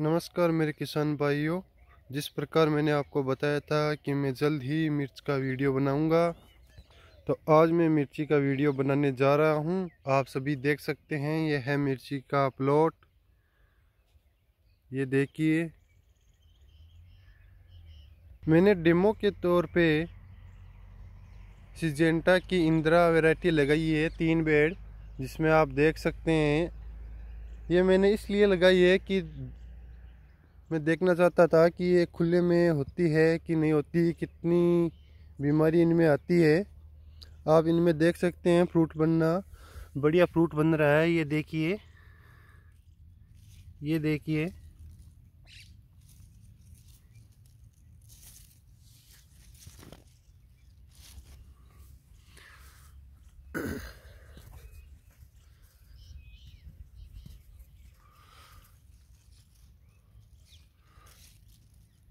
नमस्कार मेरे किसान भाइयों जिस प्रकार मैंने आपको बताया था कि मैं जल्द ही मिर्च का वीडियो बनाऊंगा तो आज मैं मिर्ची का वीडियो बनाने जा रहा हूं आप सभी देख सकते हैं यह है मिर्ची का प्लॉट ये देखिए मैंने डेमो के तौर पे सिजेंटा की इंदिरा वैरायटी लगाई है तीन बेड जिसमें आप देख सकते हैं ये मैंने इसलिए लगाई है कि मैं देखना चाहता था कि ये खुले में होती है कि नहीं होती कितनी बीमारी इनमें आती है आप इनमें देख सकते हैं फ्रूट बनना बढ़िया फ्रूट बन रहा है ये देखिए ये देखिए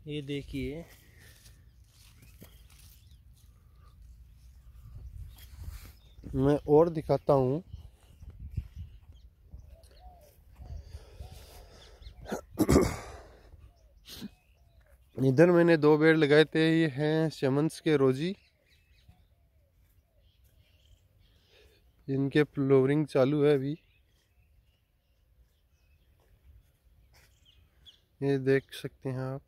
ये देखिए मैं और दिखाता हूँ इधर मैंने दो पेड़ लगाए थे ये हैं शमंस के रोजी इनके फ्लोरिंग चालू है अभी ये देख सकते हैं आप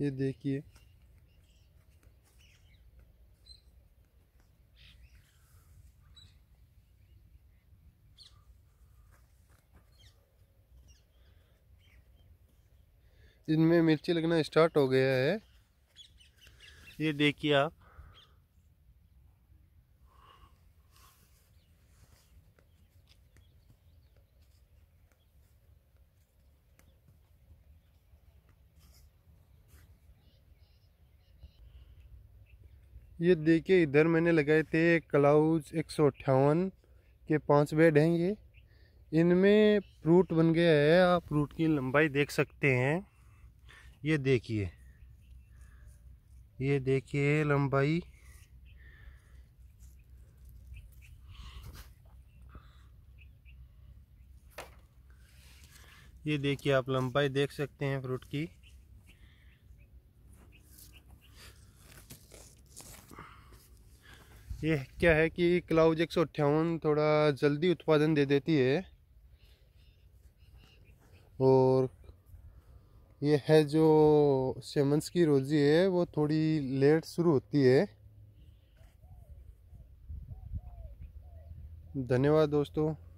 ये देखिए इनमें मिर्ची लगना स्टार्ट हो गया है ये देखिए आप ये देखिए इधर मैंने लगाए थे क्लाउज एक सौ अट्ठावन के पांच बेड हैं ये इनमें फ्रूट बन गया है आप फ्रूट की लंबाई देख सकते हैं ये देखिए ये देखिए लंबाई ये देखिए आप लंबाई देख सकते हैं फ्रूट की ये क्या है कि क्लाउज एक सौ थोड़ा जल्दी उत्पादन दे देती है और ये है जो सेमंस की रोजी है वो थोड़ी लेट शुरू होती है धन्यवाद दोस्तों